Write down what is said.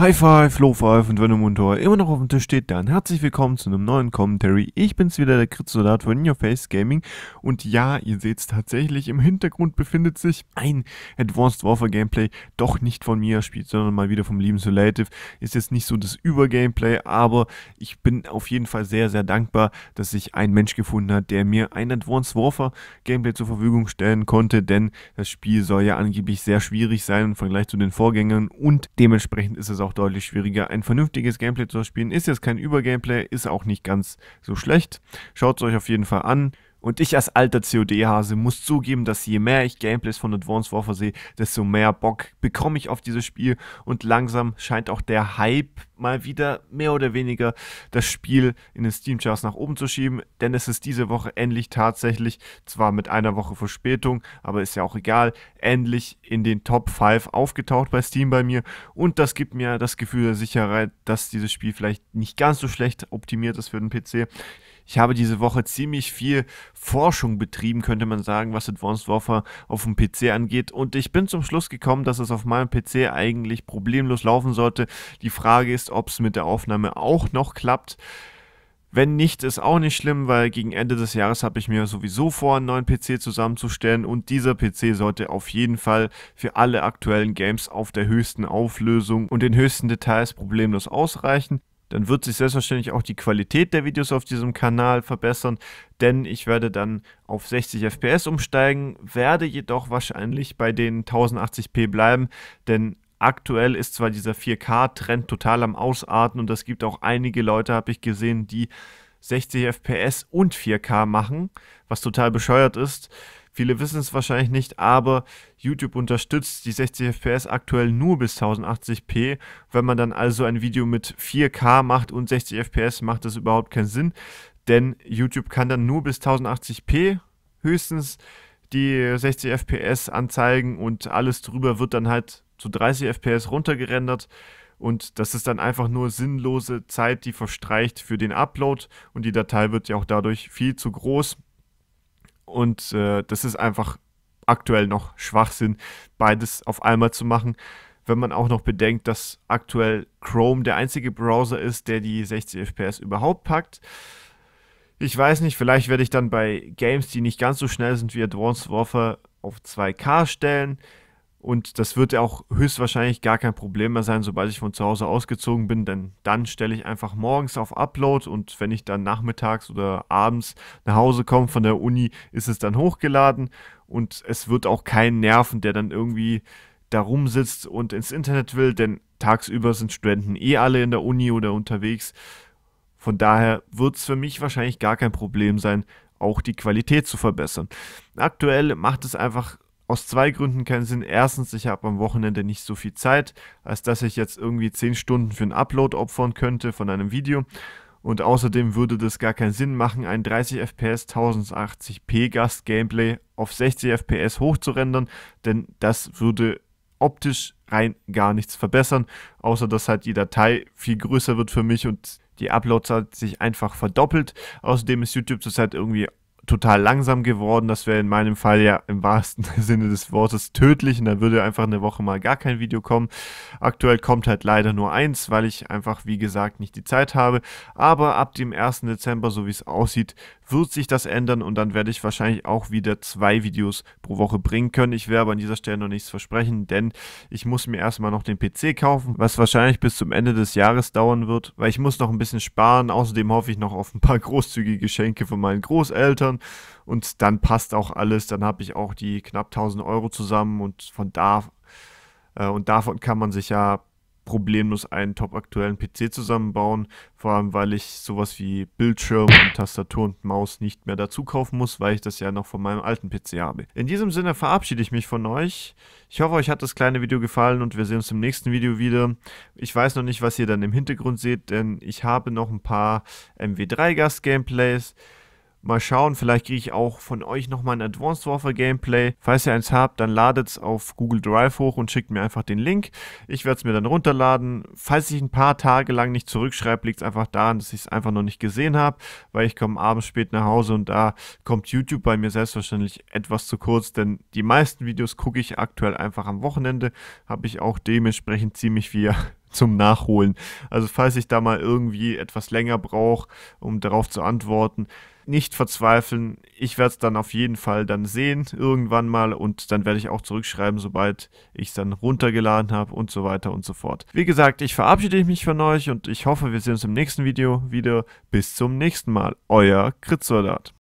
High Five, Low Five und wenn im Monitor immer noch auf dem Tisch steht, dann herzlich willkommen zu einem neuen Commentary. Ich bin's wieder, der Kritzodat von In Your Face Gaming und ja, ihr seht's tatsächlich, im Hintergrund befindet sich ein Advanced Warfare Gameplay, doch nicht von mir spielt, sondern mal wieder vom lieben Solative. Ist jetzt nicht so das Über-Gameplay, aber ich bin auf jeden Fall sehr, sehr dankbar, dass sich ein Mensch gefunden hat, der mir ein Advanced Warfare Gameplay zur Verfügung stellen konnte, denn das Spiel soll ja angeblich sehr schwierig sein im Vergleich zu den Vorgängern und dementsprechend ist es auch auch deutlich schwieriger. Ein vernünftiges Gameplay zu spielen ist jetzt kein Übergameplay, ist auch nicht ganz so schlecht. Schaut es euch auf jeden Fall an. Und ich als alter COD-Hase muss zugeben, dass je mehr ich Gameplays von Advanced Warfare sehe, desto mehr Bock bekomme ich auf dieses Spiel. Und langsam scheint auch der Hype mal wieder mehr oder weniger das Spiel in den Steam-Charts nach oben zu schieben. Denn es ist diese Woche endlich tatsächlich, zwar mit einer Woche Verspätung, aber ist ja auch egal, endlich in den Top 5 aufgetaucht bei Steam bei mir. Und das gibt mir das Gefühl der Sicherheit, dass dieses Spiel vielleicht nicht ganz so schlecht optimiert ist für den PC. Ich habe diese Woche ziemlich viel Forschung betrieben, könnte man sagen, was Advanced Warfare auf dem PC angeht. Und ich bin zum Schluss gekommen, dass es auf meinem PC eigentlich problemlos laufen sollte. Die Frage ist, ob es mit der Aufnahme auch noch klappt. Wenn nicht, ist auch nicht schlimm, weil gegen Ende des Jahres habe ich mir sowieso vor, einen neuen PC zusammenzustellen und dieser PC sollte auf jeden Fall für alle aktuellen Games auf der höchsten Auflösung und den höchsten Details problemlos ausreichen dann wird sich selbstverständlich auch die Qualität der Videos auf diesem Kanal verbessern, denn ich werde dann auf 60 FPS umsteigen, werde jedoch wahrscheinlich bei den 1080p bleiben, denn aktuell ist zwar dieser 4K-Trend total am Ausarten und es gibt auch einige Leute, habe ich gesehen, die 60 FPS und 4K machen, was total bescheuert ist. Viele wissen es wahrscheinlich nicht, aber YouTube unterstützt die 60 FPS aktuell nur bis 1080p. Wenn man dann also ein Video mit 4K macht und 60 FPS, macht das überhaupt keinen Sinn, denn YouTube kann dann nur bis 1080p höchstens die 60 FPS anzeigen und alles drüber wird dann halt zu 30 FPS runtergerendert. Und das ist dann einfach nur sinnlose Zeit, die verstreicht für den Upload und die Datei wird ja auch dadurch viel zu groß. Und äh, das ist einfach aktuell noch Schwachsinn, beides auf einmal zu machen. Wenn man auch noch bedenkt, dass aktuell Chrome der einzige Browser ist, der die 60 FPS überhaupt packt. Ich weiß nicht, vielleicht werde ich dann bei Games, die nicht ganz so schnell sind wie Advanced Warfare, auf 2K stellen. Und das wird ja auch höchstwahrscheinlich gar kein Problem mehr sein, sobald ich von zu Hause ausgezogen bin, denn dann stelle ich einfach morgens auf Upload und wenn ich dann nachmittags oder abends nach Hause komme von der Uni, ist es dann hochgeladen und es wird auch keinen nerven, der dann irgendwie da rumsitzt und ins Internet will, denn tagsüber sind Studenten eh alle in der Uni oder unterwegs. Von daher wird es für mich wahrscheinlich gar kein Problem sein, auch die Qualität zu verbessern. Aktuell macht es einfach aus zwei Gründen keinen Sinn. Erstens, ich habe am Wochenende nicht so viel Zeit, als dass ich jetzt irgendwie zehn Stunden für einen Upload opfern könnte von einem Video. Und außerdem würde das gar keinen Sinn machen, ein 30 FPS 1080p Gast Gameplay auf 60 FPS hochzurendern, denn das würde optisch rein gar nichts verbessern, außer dass halt die Datei viel größer wird für mich und die Uploadzeit sich einfach verdoppelt. Außerdem ist YouTube zurzeit irgendwie total langsam geworden. Das wäre in meinem Fall ja im wahrsten Sinne des Wortes tödlich und dann würde einfach eine Woche mal gar kein Video kommen. Aktuell kommt halt leider nur eins, weil ich einfach, wie gesagt, nicht die Zeit habe. Aber ab dem 1. Dezember, so wie es aussieht, wird sich das ändern und dann werde ich wahrscheinlich auch wieder zwei Videos pro Woche bringen können. Ich werde aber an dieser Stelle noch nichts versprechen, denn ich muss mir erstmal noch den PC kaufen, was wahrscheinlich bis zum Ende des Jahres dauern wird, weil ich muss noch ein bisschen sparen. Außerdem hoffe ich noch auf ein paar großzügige Geschenke von meinen Großeltern und dann passt auch alles. Dann habe ich auch die knapp 1000 Euro zusammen und von da äh, und davon kann man sich ja problemlos einen top aktuellen PC zusammenbauen, vor allem weil ich sowas wie Bildschirm und Tastatur und Maus nicht mehr dazu kaufen muss, weil ich das ja noch von meinem alten PC habe. In diesem Sinne verabschiede ich mich von euch. Ich hoffe, euch hat das kleine Video gefallen und wir sehen uns im nächsten Video wieder. Ich weiß noch nicht, was ihr dann im Hintergrund seht, denn ich habe noch ein paar MW3 Gast Gameplays. Mal schauen, vielleicht kriege ich auch von euch nochmal ein Advanced Warfare Gameplay. Falls ihr eins habt, dann ladet es auf Google Drive hoch und schickt mir einfach den Link. Ich werde es mir dann runterladen. Falls ich ein paar Tage lang nicht zurückschreibe, liegt es einfach daran, dass ich es einfach noch nicht gesehen habe, weil ich komme abends spät nach Hause und da kommt YouTube bei mir selbstverständlich etwas zu kurz, denn die meisten Videos gucke ich aktuell einfach am Wochenende. Habe ich auch dementsprechend ziemlich viel zum Nachholen. Also falls ich da mal irgendwie etwas länger brauche, um darauf zu antworten, nicht verzweifeln. Ich werde es dann auf jeden Fall dann sehen, irgendwann mal. Und dann werde ich auch zurückschreiben, sobald ich es dann runtergeladen habe und so weiter und so fort. Wie gesagt, ich verabschiede mich von euch und ich hoffe, wir sehen uns im nächsten Video wieder. Bis zum nächsten Mal. Euer Kritzsoldat.